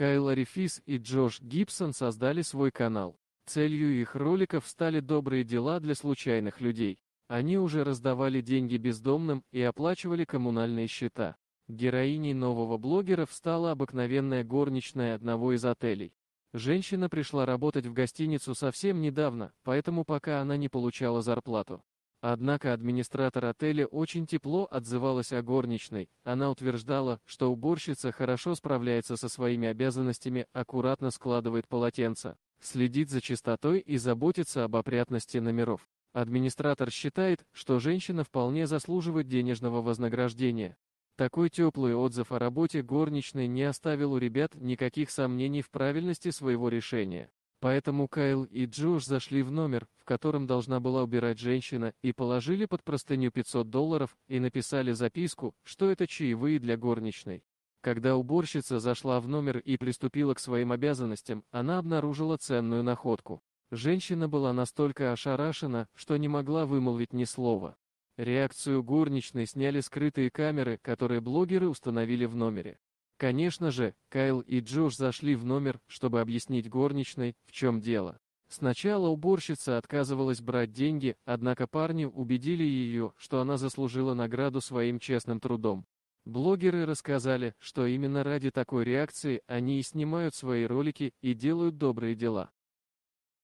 Кайла Фис и Джош Гибсон создали свой канал. Целью их роликов стали добрые дела для случайных людей. Они уже раздавали деньги бездомным и оплачивали коммунальные счета. Героиней нового блогера стала обыкновенная горничная одного из отелей. Женщина пришла работать в гостиницу совсем недавно, поэтому пока она не получала зарплату. Однако администратор отеля очень тепло отзывалась о горничной. Она утверждала, что уборщица хорошо справляется со своими обязанностями, аккуратно складывает полотенца, следит за чистотой и заботится об опрятности номеров. Администратор считает, что женщина вполне заслуживает денежного вознаграждения. Такой теплый отзыв о работе горничной не оставил у ребят никаких сомнений в правильности своего решения. Поэтому Кайл и Джош зашли в номер, в котором должна была убирать женщина, и положили под простыню 500 долларов и написали записку, что это чаевые для горничной. Когда уборщица зашла в номер и приступила к своим обязанностям, она обнаружила ценную находку. Женщина была настолько ошарашена, что не могла вымолвить ни слова. Реакцию горничной сняли скрытые камеры, которые блогеры установили в номере. Конечно же, Кайл и Джош зашли в номер, чтобы объяснить горничной, в чем дело. Сначала уборщица отказывалась брать деньги, однако парни убедили ее, что она заслужила награду своим честным трудом. Блогеры рассказали, что именно ради такой реакции они и снимают свои ролики и делают добрые дела.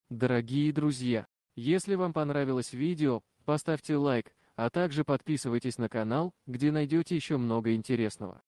Дорогие друзья, если вам понравилось видео, поставьте лайк, а также подписывайтесь на канал, где найдете еще много интересного.